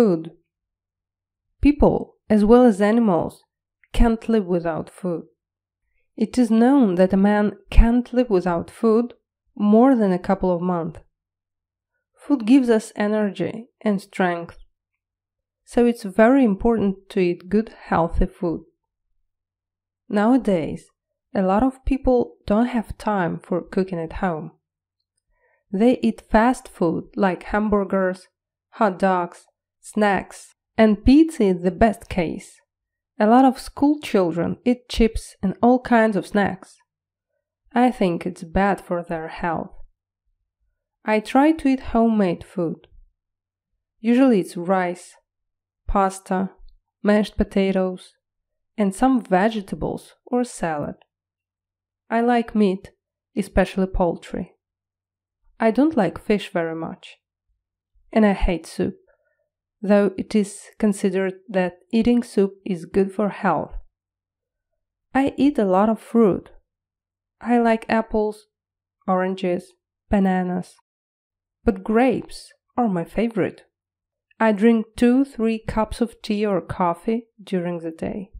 Food. People, as well as animals, can't live without food. It is known that a man can't live without food more than a couple of months. Food gives us energy and strength, so it's very important to eat good, healthy food. Nowadays, a lot of people don't have time for cooking at home. They eat fast food like hamburgers, hot dogs, snacks, and pizza is the best case. A lot of school children eat chips and all kinds of snacks. I think it's bad for their health. I try to eat homemade food. Usually it's rice, pasta, mashed potatoes, and some vegetables or salad. I like meat, especially poultry. I don't like fish very much. And I hate soup though it is considered that eating soup is good for health. I eat a lot of fruit. I like apples, oranges, bananas, but grapes are my favorite. I drink two, three cups of tea or coffee during the day.